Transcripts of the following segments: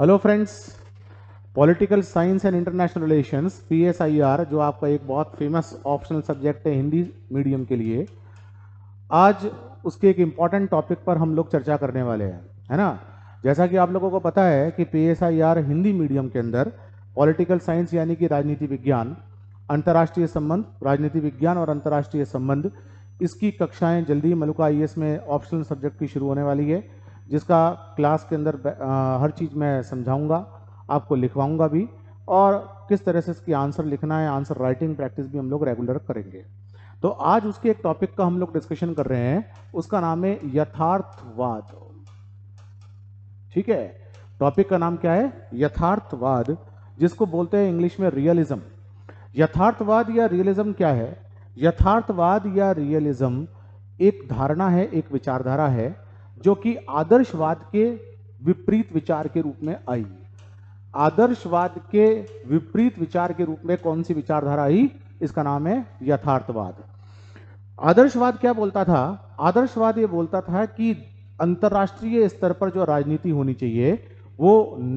Hello friends political science and international relations P जो आपका एक बहुत फेमस ऑप्शनल सब्जेक्ट है हिंदी मीडियम के लिए आज उसके एक इम्पॉर्टेंट टॉपिक पर हम लोग चर्चा करने वाले हैं है ना जैसा कि आप लोगों को पता है कि पी हिंदी मीडियम के अंदर पॉलिटिकल साइंस यानी कि राजनीति विज्ञान अंतर्राष्ट्रीय संबंध राजनीति विज्ञान और अंतर्राष्ट्रीय संबंध इसकी कक्षाएं जल्दी मलुका आई में ऑप्शनल सब्जेक्ट की शुरू होने वाली है जिसका क्लास के अंदर हर चीज़ मैं समझाऊंगा आपको लिखवाऊंगा भी और किस तरह से इसकी आंसर लिखना है आंसर राइटिंग प्रैक्टिस भी हम लोग रेगुलर करेंगे तो आज उसके एक टॉपिक का हम लोग डिस्कशन कर रहे हैं उसका नाम है यथार्थवाद ठीक है टॉपिक का नाम क्या है यथार्थवाद जिसको बोलते हैं इंग्लिश में रियलिज्म यथार्थवाद या रियलिज्म क्या है यथार्थवाद या रियलिज्म एक धारणा है एक विचारधारा है जो कि आदर्शवाद के विपरीत विचार के रूप में आई आदर्शवाद के विपरीत विचार के रूप में कौन सी विचारधारा आई इसका नाम है यथार्थवाद आदर्शवाद क्या बोलता था आदर्शवाद ये बोलता था कि अंतर्राष्ट्रीय स्तर पर जो राजनीति होनी चाहिए वो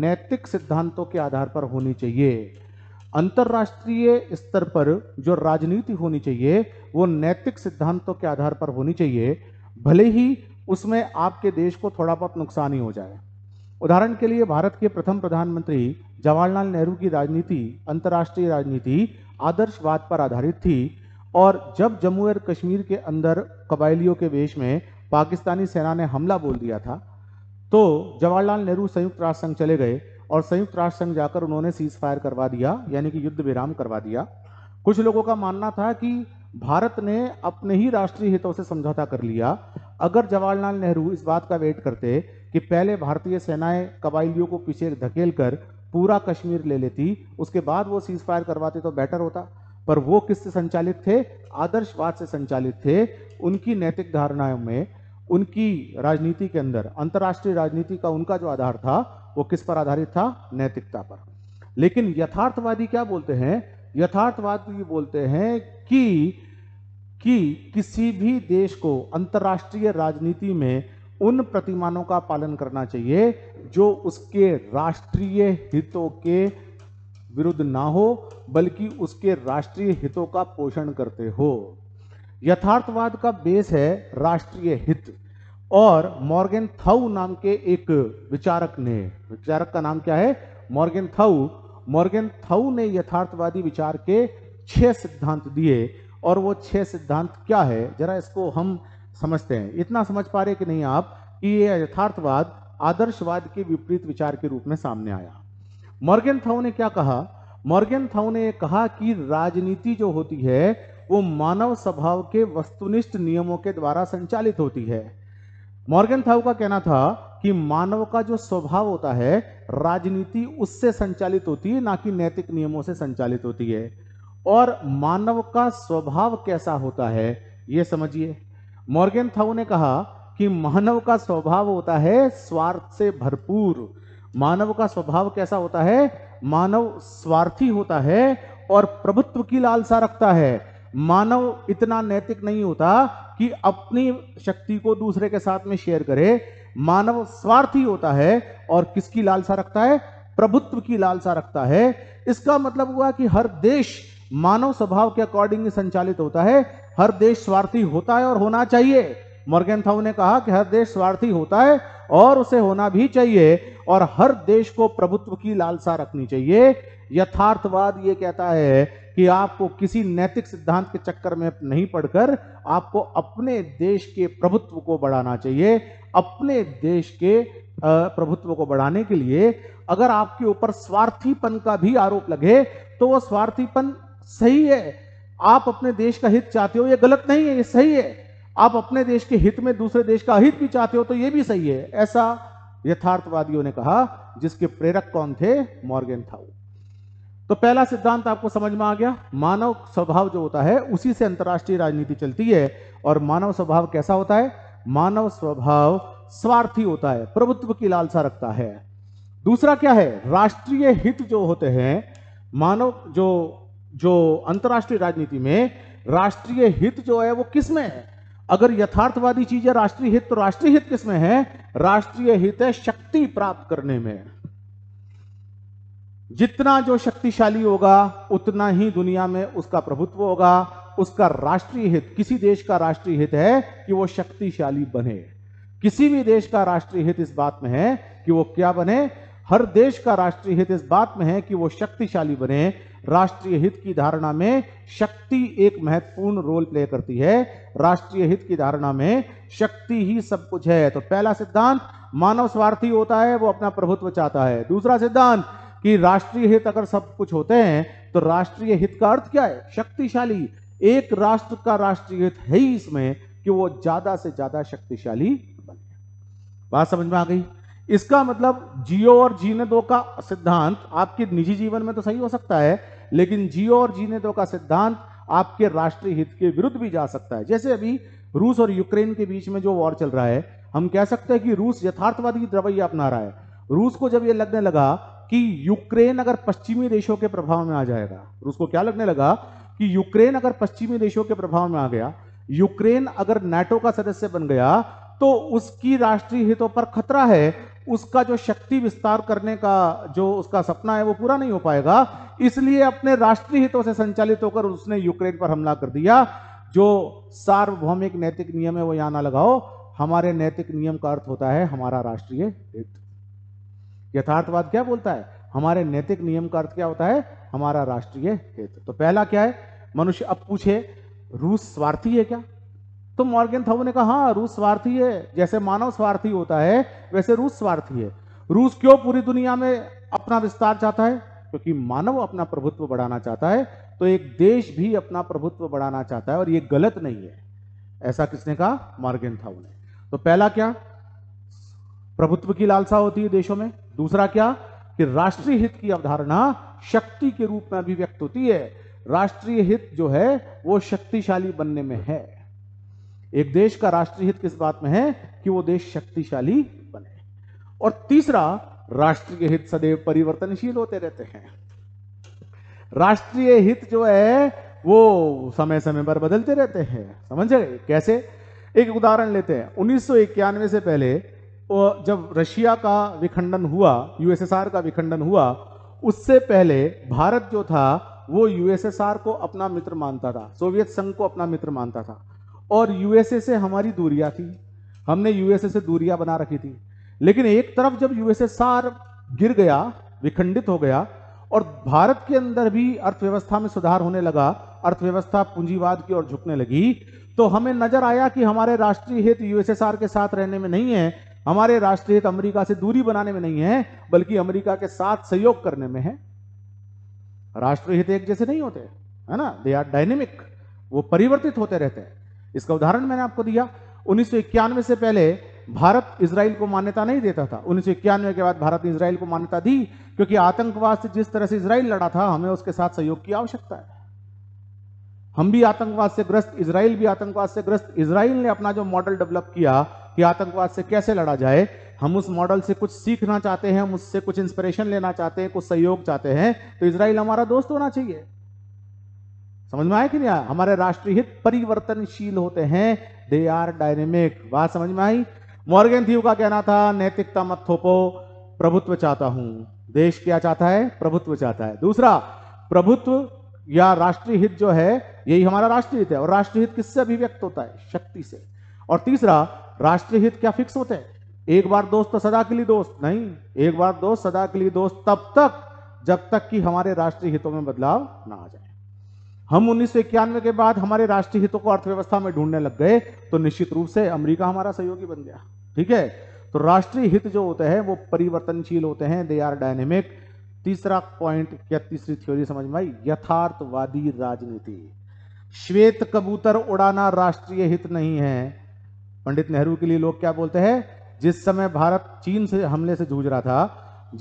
नैतिक सिद्धांतों के आधार पर होनी चाहिए अंतर्राष्ट्रीय स्तर पर जो राजनीति होनी चाहिए वो नैतिक सिद्धांतों के आधार पर होनी चाहिए भले ही उसमें आपके देश को थोड़ा बहुत नुकसान ही हो जाए उदाहरण के लिए भारत के प्रथम प्रधानमंत्री जवाहरलाल नेहरू की राजनीति अंतर्राष्ट्रीय राजनीति आदर्शवाद पर आधारित थी और जब जम्मू और कश्मीर के अंदर कबायलियों के वेश में पाकिस्तानी सेना ने हमला बोल दिया था तो जवाहरलाल नेहरू संयुक्त राष्ट्र संघ चले गए और संयुक्त राष्ट्र संघ जाकर उन्होंने सीज फायर करवा दिया यानी कि युद्ध विराम करवा दिया कुछ लोगों का मानना था कि भारत ने अपने ही राष्ट्रीय हितों से समझौता कर लिया अगर जवाहरलाल नेहरू इस बात का वेट करते कि पहले भारतीय सेनाएं कबाइलियों को पीछे धकेल कर पूरा कश्मीर ले लेती उसके बाद वो सीज फायर करवाते तो बेटर होता पर वो किससे संचालित थे आदर्शवाद से संचालित थे उनकी नैतिक धारणाओं में उनकी राजनीति के अंदर अंतर्राष्ट्रीय राजनीति का उनका जो आधार था वो किस पर आधारित था नैतिकता पर लेकिन यथार्थवादी क्या बोलते हैं यथार्थवादी बोलते हैं कि कि किसी भी देश को अंतर्राष्ट्रीय राजनीति में उन प्रतिमानों का पालन करना चाहिए जो उसके राष्ट्रीय हितों के विरुद्ध ना हो बल्कि उसके राष्ट्रीय हितों का पोषण करते हो यथार्थवाद का बेस है राष्ट्रीय हित और मॉर्गेन थाउ नाम के एक विचारक ने विचारक का नाम क्या है मॉर्गेन थाउ मॉर्गेन थाउ ने यथार्थवादी विचार के छह सिद्धांत दिए और वो छह सिद्धांत क्या है जरा इसको हम समझते हैं इतना समझ पा रहे कि नहीं आप कि ये यथार्थवाद आदर्शवाद के विपरीत विचार के रूप में सामने आया मॉर्गन थाउ ने क्या कहा मॉर्गन थाउ ने कहा कि राजनीति जो होती है वो मानव स्वभाव के वस्तुनिष्ठ नियमों के द्वारा संचालित होती है मॉर्गन थाउ का कहना था कि मानव का जो स्वभाव होता है राजनीति उससे संचालित होती है ना कि नैतिक नियमों से संचालित होती है और मानव का स्वभाव कैसा होता है ये समझिए मॉर्गेन थाउ ने कहा कि मानव का स्वभाव होता है स्वार्थ से भरपूर मानव का स्वभाव कैसा होता है मानव स्वार्थी होता है और प्रभुत्व की लालसा रखता है मानव इतना नैतिक नहीं होता कि अपनी शक्ति को दूसरे के साथ में शेयर करे मानव स्वार्थी होता है और किसकी लालसा रखता है प्रभुत्व की लालसा रखता है इसका मतलब हुआ कि हर देश मानव स्वभाव के अकॉर्डिंग संचालित होता है हर देश स्वार्थी होता है और होना चाहिए मॉर्गन थाउ ने कहा कि हर देश स्वार्थी होता है और उसे होना भी चाहिए और हर देश को प्रभुत्व की लालसा रखनी चाहिए यथार्थवाद ये कहता है कि आपको किसी नैतिक सिद्धांत के चक्कर में नहीं पड़कर आपको अपने देश के प्रभुत्व को बढ़ाना चाहिए अपने देश के प्रभुत्व को बढ़ाने के लिए अगर आपके ऊपर स्वार्थीपन का भी आरोप लगे तो वह स्वार्थीपन सही है आप अपने देश का हित चाहते हो ये गलत नहीं है ये सही है आप अपने देश के हित में दूसरे देश का हित भी चाहते हो तो ये भी सही है ऐसा यथार्थवादियों ने कहा जिसके प्रेरक कौन थे मॉर्गेन था तो पहला सिद्धांत आपको समझ में आ गया मानव स्वभाव जो होता है उसी से अंतरराष्ट्रीय राजनीति चलती है और मानव स्वभाव कैसा होता है मानव स्वभाव स्वार्थी होता है प्रभुत्व की लालसा रखता है दूसरा क्या है राष्ट्रीय हित जो होते हैं मानव जो जो अंतर्राष्ट्रीय राजनीति में राष्ट्रीय हित जो है वो किस में है अगर यथार्थवादी चीज है राष्ट्रीय हित तो राष्ट्रीय हित किसमें है राष्ट्रीय हित है शक्ति प्राप्त करने में जितना जो शक्तिशाली होगा उतना ही दुनिया में उसका प्रभुत्व होगा उसका राष्ट्रीय हित किसी देश का राष्ट्रीय हित है कि वो शक्तिशाली बने किसी भी देश का राष्ट्रीय हित इस बात में है कि वो क्या बने हर देश का राष्ट्रीय हित इस बात में है कि वो शक्तिशाली बने राष्ट्रीय हित की धारणा में शक्ति एक महत्वपूर्ण रोल प्ले करती है राष्ट्रीय हित की धारणा में शक्ति ही सब कुछ है तो पहला सिद्धांत मानव स्वार्थी होता है वो अपना प्रभुत्व चाहता है दूसरा सिद्धांत कि राष्ट्रीय हित अगर सब कुछ होते हैं तो राष्ट्रीय हित का अर्थ क्या है शक्तिशाली एक राष्ट्र का राष्ट्रीय हित है ही इसमें कि वो ज्यादा से ज्यादा शक्तिशाली बने बात समझ में आ गई इसका मतलब जियो और जीने दो का सिद्धांत आपके निजी जीवन में तो सही हो सकता है लेकिन जियो और जीने दो का सिद्धांत आपके राष्ट्रीय हित के विरुद्ध भी जा सकता है जैसे अभी रूस और यूक्रेन के बीच में जो वॉर चल रहा है हम कह सकते हैं कि रूस यथार्थवादी रवैया अपना रहा है रूस को जब यह लगने लगा कि यूक्रेन अगर पश्चिमी देशों के प्रभाव में आ जाएगा रूस को क्या लगने लगा कि यूक्रेन अगर पश्चिमी देशों के प्रभाव में आ गया यूक्रेन अगर नेटो का सदस्य बन गया तो उसकी राष्ट्रीय हितों पर खतरा है उसका जो शक्ति विस्तार करने का जो उसका सपना है वो पूरा नहीं हो पाएगा इसलिए अपने राष्ट्रीय हितों से संचालित होकर उसने यूक्रेन पर हमला कर दिया जो सार्वभौमिक नैतिक नियम है वो यहां ना लगाओ हमारे नैतिक नियम का अर्थ होता है हमारा राष्ट्रीय हित यथार्थवाद क्या बोलता है हमारे नैतिक नियम का अर्थ क्या होता है हमारा राष्ट्रीय हित तो पहला क्या है मनुष्य अब पूछे रूस स्वार्थी है क्या तो मॉर्गेन थाउ ने कहा हाँ रूस स्वार्थी है जैसे मानव स्वार्थी होता है वैसे रूस स्वार्थी है रूस क्यों पूरी दुनिया में अपना विस्तार चाहता है क्योंकि मानव अपना प्रभुत्व बढ़ाना चाहता है तो एक देश भी अपना प्रभुत्व बढ़ाना चाहता है और ये गलत नहीं है ऐसा किसने कहा मॉर्गेन थाउ ने तो पहला क्या प्रभुत्व की लालसा होती है देशों में दूसरा क्या कि राष्ट्रीय हित की अवधारणा शक्ति के रूप में अभिव्यक्त होती है राष्ट्रीय हित जो है वो शक्तिशाली बनने में है एक देश का राष्ट्रीय हित किस बात में है कि वो देश शक्तिशाली बने और तीसरा राष्ट्रीय हित सदैव परिवर्तनशील होते रहते हैं राष्ट्रीय हित जो है वो समय समय पर बदलते रहते हैं समझ गए कैसे एक उदाहरण लेते हैं उन्नीस से पहले जब रशिया का विखंडन हुआ यूएसएसआर का विखंडन हुआ उससे पहले भारत जो था वो यूएसएसआर को अपना मित्र मानता था सोवियत संघ को अपना मित्र मानता था और यूएसए से हमारी दूरियां थी हमने यूएसए से दूरियां बना रखी थी लेकिन एक तरफ जब यूएसएसआर गिर गया विखंडित हो गया और भारत के अंदर भी अर्थव्यवस्था में सुधार होने लगा अर्थव्यवस्था पूंजीवाद की ओर झुकने लगी तो हमें नजर आया कि हमारे राष्ट्रीय हित यूएसएसआर के साथ रहने में नहीं है हमारे राष्ट्रीय हित अमेरिका से दूरी बनाने में नहीं है बल्कि अमेरिका के साथ सहयोग करने में है राष्ट्रीय हित एक जैसे नहीं होते है ना दे आर डायनेमिक वो परिवर्तित होते रहते हैं इसका उदाहरण मैंने आपको दिया उन्नीस से पहले भारत इसराइल को मान्यता नहीं देता था उन्नीस के बाद भारत ने इसराइल को मान्यता दी क्योंकि आतंकवाद से जिस तरह से इसराइल लड़ा था हमें उसके साथ सहयोग की आवश्यकता है हम भी आतंकवाद से ग्रस्त इसराइल भी आतंकवाद से ग्रस्त इसराइल ने अपना जो मॉडल डेवलप किया कि आतंकवाद से कैसे लड़ा जाए हम उस मॉडल से कुछ सीखना चाहते हैं हम उससे कुछ इंस्पिरेशन लेना चाहते हैं कुछ सहयोग चाहते हैं तो इसराइल हमारा दोस्त होना चाहिए समझ में आया कि नहीं हमारे राष्ट्रीय हित परिवर्तनशील होते हैं दे आर डायनेमिक बात समझ में आई मॉर्गन थीव का कहना था नैतिकता मत थोपो प्रभुत्व चाहता हूं देश क्या चाहता है प्रभुत्व चाहता है दूसरा प्रभुत्व या राष्ट्रीय हित जो है यही हमारा राष्ट्रीय हित है और राष्ट्रीय हित किससे अभिव्यक्त होता है शक्ति से और तीसरा राष्ट्रीय हित क्या फिक्स होते हैं एक बार दोस्त तो सदा के लिए दोस्त नहीं एक बार दोस्त सदा के लिए दोस्त तब तक जब तक कि हमारे राष्ट्रीय हितों में बदलाव ना आ जाए हम उन्नीस के बाद हमारे राष्ट्रीय हितों को अर्थव्यवस्था में ढूंढने लग गए तो निश्चित रूप से अमेरिका हमारा सहयोगी बन गया ठीक है तो राष्ट्रीय हित जो होते हैं वो परिवर्तनशील होते हैं दे आर डायनेमिक तीसरा पॉइंट या तीसरी थ्योरी समझ में आई यथार्थवादी राजनीति श्वेत कबूतर उड़ाना राष्ट्रीय हित नहीं है पंडित नेहरू के लिए लोग क्या बोलते हैं जिस समय भारत चीन से हमले से जूझ रहा था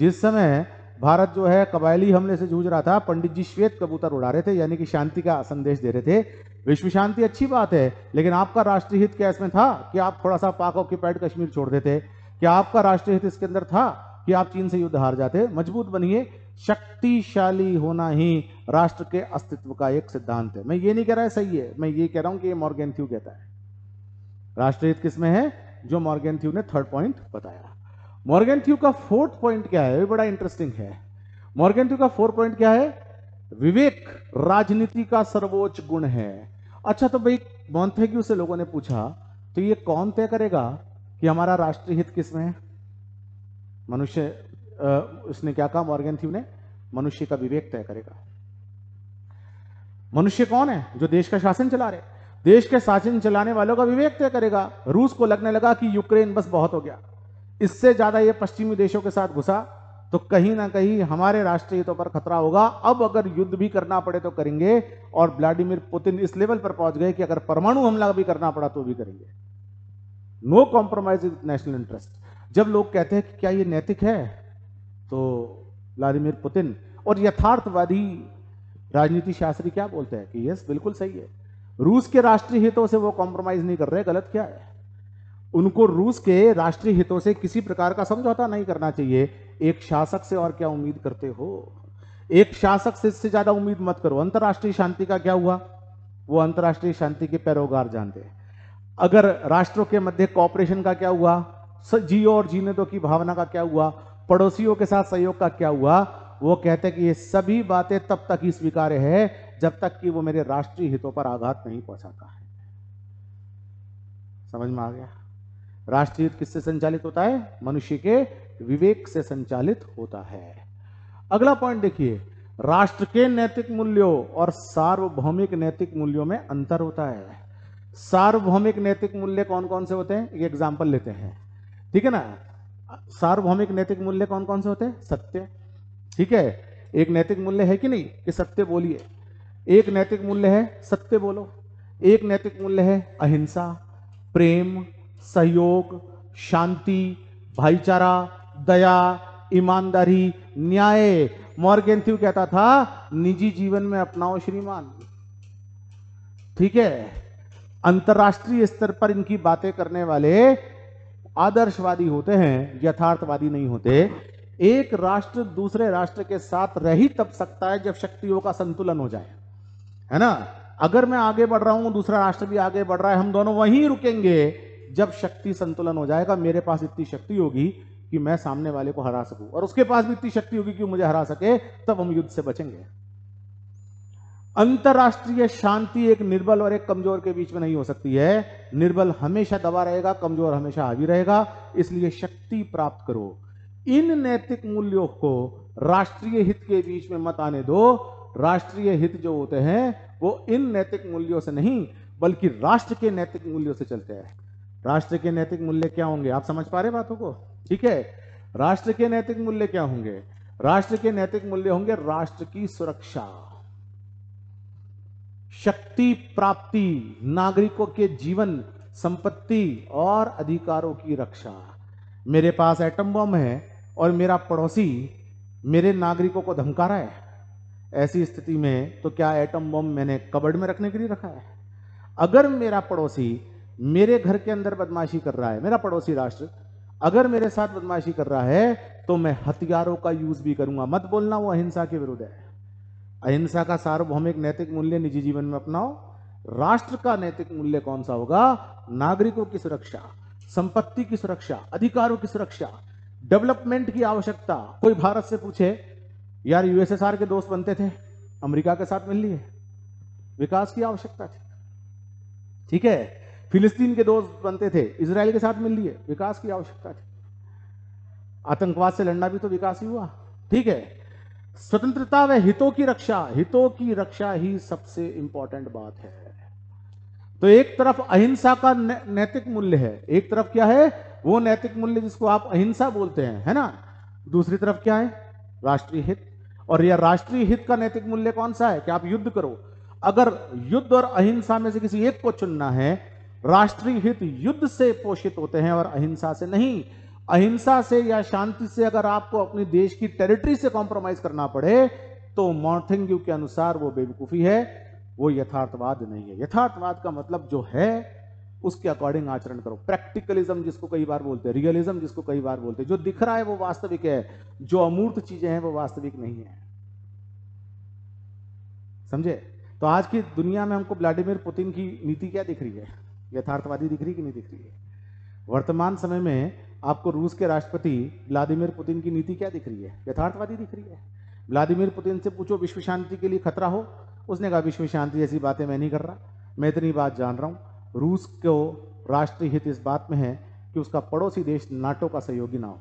जिस समय भारत जो है कबायली हमले से जूझ रहा था पंडित जी श्वेत कबूतर उड़ा रहे थे यानी कि शांति का संदेश दे रहे थे विश्व शांति अच्छी बात है लेकिन आपका राष्ट्रीय हित क्या इसमें था कि आप थोड़ा सा पाक ऑक्यूपाइड कश्मीर छोड़ देते कि आपका राष्ट्रीय हित इसके अंदर था कि आप चीन से युद्ध हार जाते मजबूत बनिए शक्तिशाली होना ही राष्ट्र के अस्तित्व का एक सिद्धांत है मैं ये नहीं कह रहा है सही है मैं ये कह रहा हूं कि ये कहता है राष्ट्रहित किसमें है जो मॉर्गेन्थ्यू ने थर्ड पॉइंट बताया मॉर्गन थ्यू का फोर्थ पॉइंट क्या है बड़ा इंटरेस्टिंग है मॉर्गन थ्यू का फोर्थ पॉइंट क्या है विवेक राजनीति का सर्वोच्च गुण है अच्छा तो भाई मॉन्थेग्यू से लोगों ने पूछा तो ये कौन तय करेगा कि हमारा राष्ट्रीय हित किसमें है मनुष्य उसने क्या कहा मॉर्गन थ्यू ने मनुष्य का विवेक तय करेगा मनुष्य कौन है जो देश का शासन चला रहे देश के शासन चलाने वालों का विवेक तय करेगा रूस को लगने लगा कि यूक्रेन बस बहुत हो गया इससे ज़्यादा ये पश्चिमी देशों के साथ घुसा तो कहीं ना कहीं हमारे राष्ट्रीय हितों पर खतरा होगा अब अगर युद्ध भी करना पड़े तो करेंगे और व्लादिमिर पुतिन इस लेवल पर पहुंच गए कि अगर परमाणु हमला भी करना पड़ा तो भी करेंगे no compromise with national interest जब लोग कहते हैं कि क्या ये नैतिक है तो व्लादिमिर पुतिन और यथार्थवादी राजनीति शास्त्री क्या बोलते हैं कि यस बिल्कुल सही है रूस के राष्ट्रीय हितों से वो कॉम्प्रोमाइज नहीं कर रहे गलत क्या है उनको रूस के राष्ट्रीय हितों से किसी प्रकार का समझौता नहीं करना चाहिए एक शासक से और क्या उम्मीद करते हो एक शासक से इससे ज्यादा उम्मीद मत करो अंतर्राष्ट्रीय शांति का क्या हुआ वो अंतर्राष्ट्रीय शांति के पैरोगार जानते हैं अगर राष्ट्रों के मध्य कॉपरेशन का क्या हुआ जियो और जीने दो की भावना का क्या हुआ पड़ोसियों के साथ सहयोग का क्या हुआ वो कहते हैं कि ये सभी बातें तब तक ही स्वीकार्य है जब तक कि वो मेरे राष्ट्रीय हितों पर आघात नहीं पहुंचाता है समझ में आ गया राष्ट्रीय किससे संचालित होता है मनुष्य के विवेक से संचालित होता है अगला पॉइंट देखिए राष्ट्र के नैतिक मूल्यों और सार्वभौमिक नैतिक मूल्यों में अंतर होता है सार्वभौमिक नैतिक मूल्य कौन कौन से होते हैं एक एग्जाम्पल लेते हैं ठीक है ना सार्वभौमिक नैतिक मूल्य कौन कौन से होते हैं सत्य ठीक है एक नैतिक मूल्य है कि नहीं कि सत्य बोलिए एक नैतिक मूल्य है सत्य बोलो एक नैतिक मूल्य है अहिंसा प्रेम सहयोग शांति भाईचारा दया ईमानदारी न्याय मॉर्गेन थ्यू कहता था निजी जीवन में अपनाओ श्रीमान ठीक है अंतर्राष्ट्रीय स्तर पर इनकी बातें करने वाले आदर्शवादी होते हैं यथार्थवादी नहीं होते एक राष्ट्र दूसरे राष्ट्र के साथ रह ही तब सकता है जब शक्तियों का संतुलन हो जाए है ना अगर मैं आगे बढ़ रहा हूं दूसरा राष्ट्र भी आगे बढ़ रहा है हम दोनों वहीं रुकेंगे जब शक्ति संतुलन हो जाएगा मेरे पास इतनी शक्ति होगी कि मैं सामने वाले को हरा सकूं और उसके पास भी इतनी शक्ति होगी कि मुझे हरा सके तब हम युद्ध से बचेंगे अंतरराष्ट्रीय शांति एक निर्बल और एक कमजोर के बीच में नहीं हो सकती है निर्बल हमेशा दबा रहेगा कमजोर हमेशा हावी रहेगा इसलिए शक्ति प्राप्त करो इन नैतिक मूल्यों को राष्ट्रीय हित के बीच में मत आने दो राष्ट्रीय हित जो होते हैं वो इन नैतिक मूल्यों से नहीं बल्कि राष्ट्र के नैतिक मूल्यों से चलते हैं राष्ट्र के नैतिक मूल्य क्या होंगे आप समझ पा रहे बातों को ठीक है राष्ट्र के नैतिक मूल्य क्या होंगे राष्ट्र के नैतिक मूल्य होंगे राष्ट्र की सुरक्षा शक्ति प्राप्ति नागरिकों के जीवन संपत्ति और अधिकारों की रक्षा मेरे पास एटम बम है और मेरा पड़ोसी मेरे नागरिकों को धमका रहा है ऐसी स्थिति में तो क्या एटम बम मैंने कबड में रखने के लिए रखा है अगर मेरा पड़ोसी मेरे घर के अंदर बदमाशी कर रहा है मेरा पड़ोसी राष्ट्र अगर मेरे साथ बदमाशी कर रहा है तो मैं हथियारों का यूज भी करूंगा मत बोलना वो अहिंसा के विरुद्ध है अहिंसा का सार्वभौमिक नैतिक मूल्य निजी जीवन में अपनाओ राष्ट्र का नैतिक मूल्य कौन सा होगा नागरिकों की सुरक्षा संपत्ति की सुरक्षा अधिकारों की सुरक्षा डेवलपमेंट की आवश्यकता कोई भारत से पूछे यार यूएसएसआर के दोस्त बनते थे अमेरिका के साथ मिल लिए विकास की आवश्यकता थी ठीक है फिलिस्तीन के दोस्त बनते थे इसराइल के साथ मिल लिए विकास की आवश्यकता थी आतंकवाद से लड़ना भी तो विकास ही हुआ ठीक है स्वतंत्रता व हितों की रक्षा हितों की रक्षा ही सबसे इंपॉर्टेंट बात है तो एक तरफ अहिंसा का नैतिक मूल्य है एक तरफ क्या है वो नैतिक मूल्य जिसको आप अहिंसा बोलते हैं है ना दूसरी तरफ क्या है राष्ट्रीय हित और यह राष्ट्रीय हित का नैतिक मूल्य कौन सा है कि आप युद्ध करो अगर युद्ध और अहिंसा में से किसी एक को चुनना है राष्ट्रीय हित युद्ध से पोषित होते हैं और अहिंसा से नहीं अहिंसा से या शांति से अगर आपको अपने देश की टेरिटरी से कॉम्प्रोमाइज करना पड़े तो मॉर्थिंग के अनुसार वो बेवकूफ़ी है वो यथार्थवाद नहीं है यथार्थवाद का मतलब जो है उसके अकॉर्डिंग आचरण करो प्रैक्टिकलिज्म जिसको कई बार बोलते हैं रियलिज्म जिसको कई बार बोलते हैं जो दिख रहा है वो वास्तविक है जो अमूर्त चीजें हैं वो वास्तविक नहीं है समझे तो आज की दुनिया में हमको व्लादिमीर पुतिन की नीति क्या दिख रही है यथार्थवादी दिख रही कि नहीं दिख रही है वर्तमान समय में आपको रूस के राष्ट्रपति व्लादिमीर पुतिन की नीति क्या दिख रही है यथार्थवादी दिख रही है व्लादिमीर पुतिन से पूछो विश्व शांति के लिए खतरा हो उसने कहा विश्व शांति जैसी बातें मैं नहीं कर रहा मैं इतनी बात जान रहा हूँ रूस को राष्ट्रीय हित इस बात में है कि उसका पड़ोसी देश नाटो का सहयोगी ना हो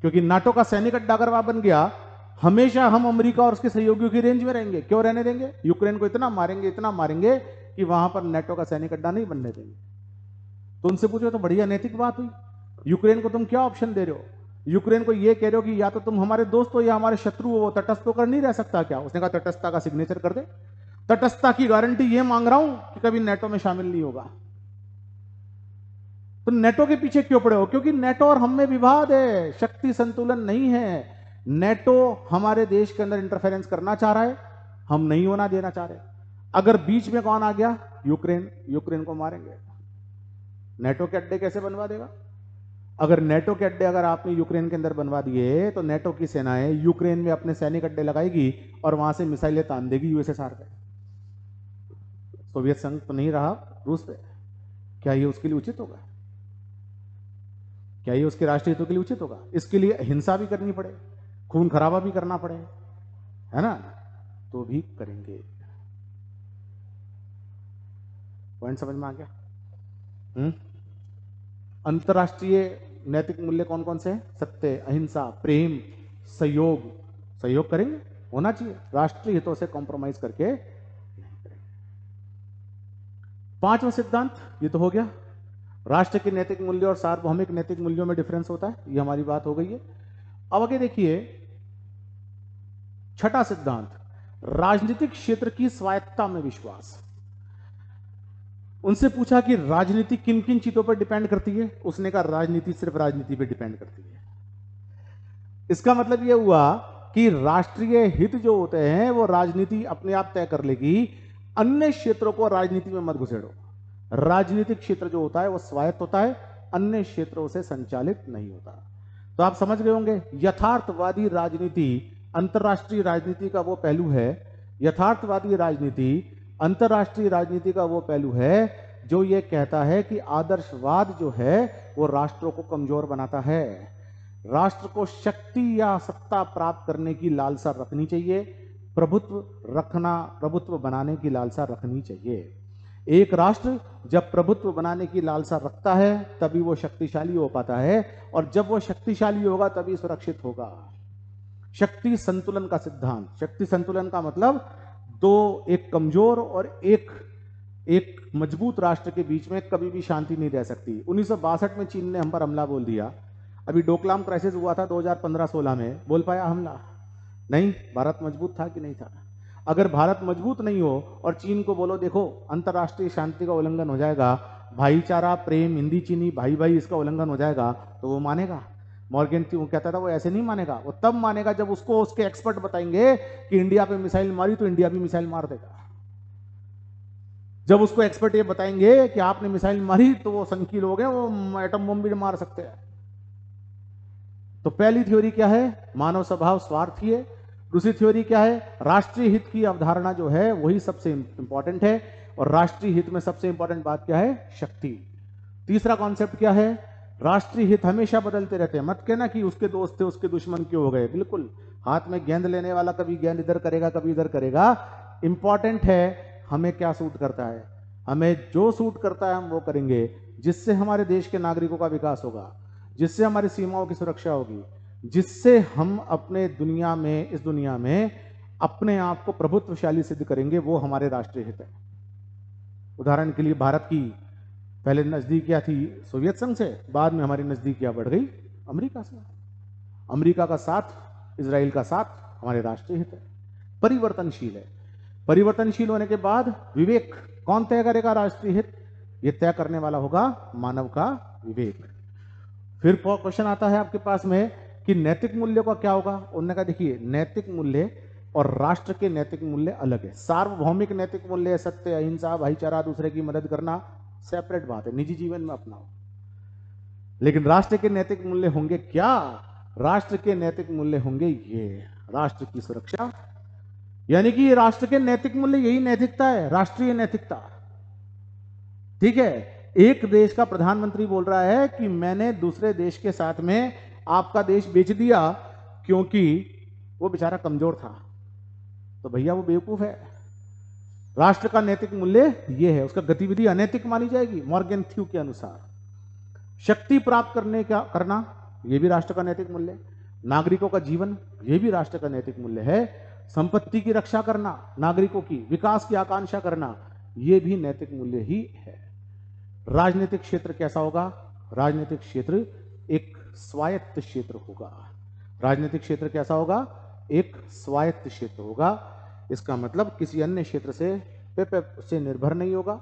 क्योंकि नाटो का सैनिक अड्डा अगर बन गया हमेशा हम अमेरिका और उसके सहयोगियों की रेंज में रहेंगे क्यों रहने देंगे यूक्रेन को इतना मारेंगे इतना मारेंगे कि वहां पर नेटो का सैनिक अड्डा नहीं बनने देंगे तो उनसे पूछो तो बढ़िया नैतिक बात हुई यूक्रेन को तुम क्या ऑप्शन दे रहे हो यूक्रेन को यह कह रहे हो कि या तो तुम हमारे दोस्त हो या हमारे शत्रु हो तटस्थ होकर नहीं रह सकता क्या उसने कहा तटस्थता का सिग्नेचर कर दे तटस्थता की गारंटी यह मांग रहा हूं कि कभी नेटो में शामिल नहीं होगा तो नेटो के पीछे क्यों पड़े हो क्योंकि नेटो और हम में विवाद है शक्ति संतुलन नहीं है नेटो हमारे देश के अंदर इंटरफेरेंस करना चाह रहा है हम नहीं होना देना चाह रहे हैं अगर बीच में कौन आ गया यूक्रेन यूक्रेन को मारेंगे नेटो के अड्डे कैसे बनवा देगा अगर नेटो के अड्डे अगर आपने यूक्रेन के अंदर बनवा दिए तो नेटो की सेनाएं यूक्रेन में अपने सैनिक अड्डे लगाएगी और वहां से मिसाइलें तान देगी यूएसएसआर पे सोवियत संघ तो नहीं रहा रूस पे क्या ये उसके लिए उचित होगा क्या ये उसके राष्ट्रीय हितों के लिए उचित होगा इसके लिए हिंसा भी करनी पड़े खून खराबा भी करना पड़े है ना तो भी करेंगे पॉइंट समझ में आ गया हम्म? अंतरराष्ट्रीय नैतिक मूल्य कौन कौन से हैं सत्य अहिंसा प्रेम सहयोग सहयोग करेंगे होना चाहिए राष्ट्रीय हितों से कॉम्प्रोमाइज करके पांचवा सिद्धांत ये तो हो गया राष्ट्र के नैतिक मूल्य और सार्वभौमिक नैतिक मूल्यों में डिफरेंस होता है ये हमारी बात हो गई है अब आगे देखिए छठा सिद्धांत राजनीतिक क्षेत्र की स्वायत्ता में विश्वास उनसे पूछा कि राजनीति किन किन चीजों पर डिपेंड करती है उसने कहा राजनीति सिर्फ राजनीति पर डिपेंड करती है इसका मतलब यह हुआ कि राष्ट्रीय हित जो होते हैं वो राजनीति अपने आप तय कर लेगी अन्य क्षेत्रों को राजनीति में मत घुसेड़ो राजनीतिक क्षेत्र जो होता है वो स्वायत्त होता है अन्य क्षेत्रों से संचालित नहीं होता तो आप समझ गए होंगे यथार्थवादी राजनीति अंतर्राष्ट्रीय राजनीति का वो पहलू है यथार्थवादी राजनीति अंतर्राष्ट्रीय राजनीति का वो पहलू है जो ये कहता है कि आदर्शवाद जो है वो राष्ट्रों को कमजोर बनाता है राष्ट्र को शक्ति या सत्ता प्राप्त करने की लालसा रखनी चाहिए प्रभुत्व रखना प्रभुत्व बनाने की लालसा रखनी चाहिए एक राष्ट्र जब प्रभुत्व बनाने की लालसा रखता है तभी वो शक्तिशाली हो पाता है और जब वो शक्तिशाली होगा तभी सुरक्षित होगा शक्ति संतुलन का सिद्धांत शक्ति संतुलन का मतलब दो एक कमजोर और एक एक मजबूत राष्ट्र के बीच में कभी भी शांति नहीं रह सकती उन्नीस में चीन ने हम पर हमला बोल दिया अभी डोकलाम क्राइसिस हुआ था 2015-16 में बोल पाया हमला नहीं भारत मजबूत था कि नहीं था अगर भारत मजबूत नहीं हो और चीन को बोलो देखो अंतर्राष्ट्रीय शांति का उल्लंघन हो जाएगा भाईचारा प्रेम हिंदी चीनी भाई भाई इसका उल्लंघन हो जाएगा तो वो मानेगा मॉर्गन कहता था वो ऐसे नहीं मानेगा वो तब मानेगा जब उसको उसके एक्सपर्ट बताएंगे कि इंडिया पे मिसाइल मारी तो इंडिया भी मिसाइल मार देगा जब उसको एक्सपर्ट ये बताएंगे कि आपने मिसाइल मारी तो वो संकील हो गए वो एटम बम भी मार सकते हैं तो पहली थ्योरी क्या है मानव स्वभाव स्वार्थी है दूसरी थ्योरी क्या है राष्ट्रीय हित की अवधारणा जो है वही सबसे इंपॉर्टेंट है और राष्ट्रीय हित में सबसे इंपॉर्टेंट बात क्या है शक्ति तीसरा कॉन्सेप्ट क्या है राष्ट्रीय हित हमेशा बदलते रहते हैं मत कहना कि उसके दोस्त थे उसके दुश्मन क्यों हो गए बिल्कुल हाथ में गेंद लेने वाला कभी गेंद इधर करेगा कभी इधर करेगा इंपॉर्टेंट है हमें क्या सूट करता है हमें जो सूट करता है हम वो करेंगे जिससे हमारे देश के नागरिकों का विकास होगा जिससे हमारी सीमाओं की सुरक्षा होगी जिससे हम अपने दुनिया में इस दुनिया में अपने आप को प्रभुत्वशाली सिद्ध करेंगे वो हमारे राष्ट्रीय हित है उदाहरण के लिए भारत की पहले नजदीकियां थी सोवियत संघ से बाद में हमारी नजदीकियां बढ़ गई अमेरिका से अमेरिका का साथ इसराइल का साथ हमारे राष्ट्रीय हित है परिवर्तनशील है परिवर्तनशील होने के बाद विवेक कौन तय करेगा राष्ट्रीय हित यह तय करने वाला होगा मानव का विवेक फिर क्वेश्चन आता है आपके पास में कि नैतिक मूल्य का क्या होगा उन्होंने कहा देखिए नैतिक मूल्य और राष्ट्र के नैतिक मूल्य अलग है सार्वभौमिक नैतिक मूल्य सत्य अहिंसा भाईचारा दूसरे की मदद करना सेपरेट बात है निजी जीवन में अपनाओ लेकिन राष्ट्र के नैतिक मूल्य होंगे क्या राष्ट्र के नैतिक मूल्य होंगे ये राष्ट्र की सुरक्षा यानी कि राष्ट्र के नैतिक मूल्य यही नैतिकता है राष्ट्रीय नैतिकता ठीक है एक देश का प्रधानमंत्री बोल रहा है कि मैंने दूसरे देश के साथ में आपका देश बेच दिया क्योंकि वो बेचारा कमजोर था तो भैया वो बेवकूफ है राष्ट्र का नैतिक मूल्य यह है उसका गतिविधि अनैतिक मानी जाएगी मॉर्गेन थ्यू के अनुसार शक्ति प्राप्त करने का करना यह भी राष्ट्र का नैतिक मूल्य नागरिकों का जीवन यह भी राष्ट्र का नैतिक मूल्य है संपत्ति की रक्षा करना नागरिकों की विकास की आकांक्षा करना यह भी नैतिक मूल्य ही है राजनीतिक क्षेत्र कैसा होगा राजनीतिक क्षेत्र एक स्वायत्त क्षेत्र होगा राजनीतिक क्षेत्र कैसा होगा एक स्वायत्त क्षेत्र होगा इसका मतलब किसी अन्य क्षेत्र से पे, पे से निर्भर नहीं होगा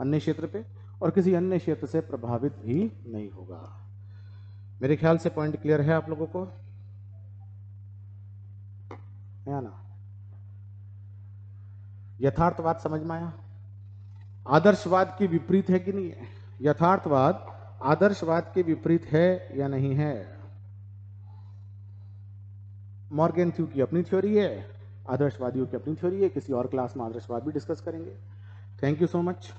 अन्य क्षेत्र पे और किसी अन्य क्षेत्र से प्रभावित भी नहीं होगा मेरे ख्याल से पॉइंट क्लियर है आप लोगों को है ना यथार्थवाद समझ में आया आदर्शवाद के विपरीत है कि नहीं है यथार्थवाद आदर्शवाद के विपरीत है या नहीं है मॉर्गेन थ्यू की अपनी थ्योरी है आदर्शवादियों की अपनी थ्योरी है किसी और क्लास में आदर्शवाद भी डिस्कस करेंगे थैंक यू सो मच